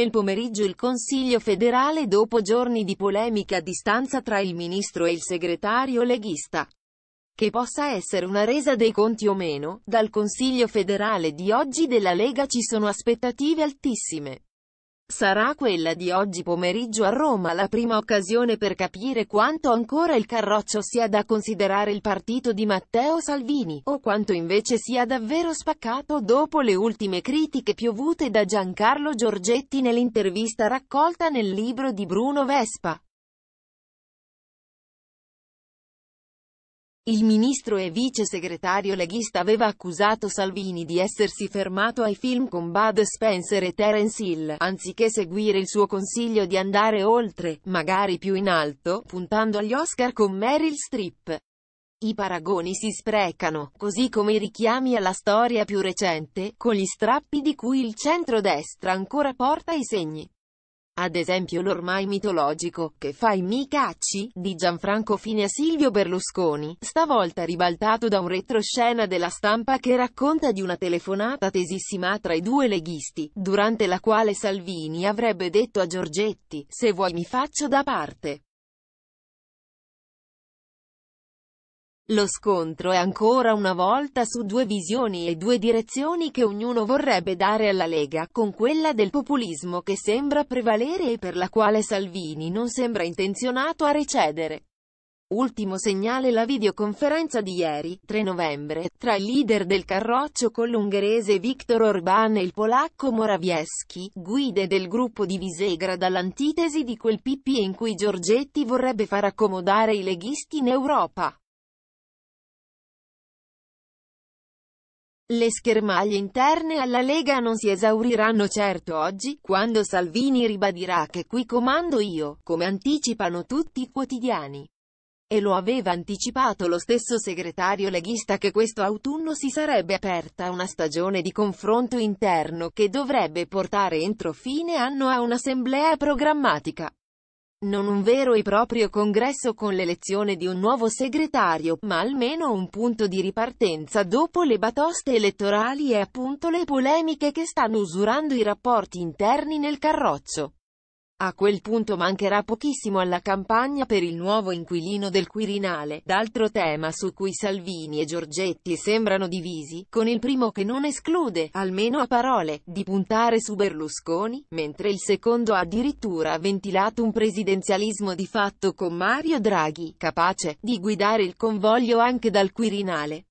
Nel pomeriggio il Consiglio federale dopo giorni di polemica a distanza tra il ministro e il segretario leghista. Che possa essere una resa dei conti o meno, dal Consiglio federale di oggi della Lega ci sono aspettative altissime. Sarà quella di oggi pomeriggio a Roma la prima occasione per capire quanto ancora il carroccio sia da considerare il partito di Matteo Salvini, o quanto invece sia davvero spaccato dopo le ultime critiche piovute da Giancarlo Giorgetti nell'intervista raccolta nel libro di Bruno Vespa. Il ministro e vice segretario leghista aveva accusato Salvini di essersi fermato ai film con Bud Spencer e Terence Hill, anziché seguire il suo consiglio di andare oltre, magari più in alto, puntando agli Oscar con Meryl Streep. I paragoni si sprecano, così come i richiami alla storia più recente, con gli strappi di cui il centro-destra ancora porta i segni ad esempio l'ormai mitologico Che fai mica acci di Gianfranco Fini a Silvio Berlusconi, stavolta ribaltato da un retroscena della stampa che racconta di una telefonata tesissima tra i due leghisti, durante la quale Salvini avrebbe detto a Giorgetti, se vuoi mi faccio da parte. Lo scontro è ancora una volta su due visioni e due direzioni che ognuno vorrebbe dare alla Lega, con quella del populismo che sembra prevalere e per la quale Salvini non sembra intenzionato a recedere. Ultimo segnale la videoconferenza di ieri, 3 novembre, tra il leader del Carroccio con l'ungherese Viktor Orbán e il polacco Morawiecki, guide del gruppo di Visegrad all'antitesi di quel PP in cui Giorgetti vorrebbe far accomodare i leghisti in Europa. Le schermaglie interne alla Lega non si esauriranno certo oggi, quando Salvini ribadirà che qui comando io, come anticipano tutti i quotidiani. E lo aveva anticipato lo stesso segretario leghista che questo autunno si sarebbe aperta una stagione di confronto interno che dovrebbe portare entro fine anno a un'assemblea programmatica. Non un vero e proprio congresso con l'elezione di un nuovo segretario, ma almeno un punto di ripartenza dopo le batoste elettorali e appunto le polemiche che stanno usurando i rapporti interni nel carroccio. A quel punto mancherà pochissimo alla campagna per il nuovo inquilino del Quirinale, d'altro tema su cui Salvini e Giorgetti sembrano divisi, con il primo che non esclude, almeno a parole, di puntare su Berlusconi, mentre il secondo ha addirittura ventilato un presidenzialismo di fatto con Mario Draghi, capace, di guidare il convoglio anche dal Quirinale.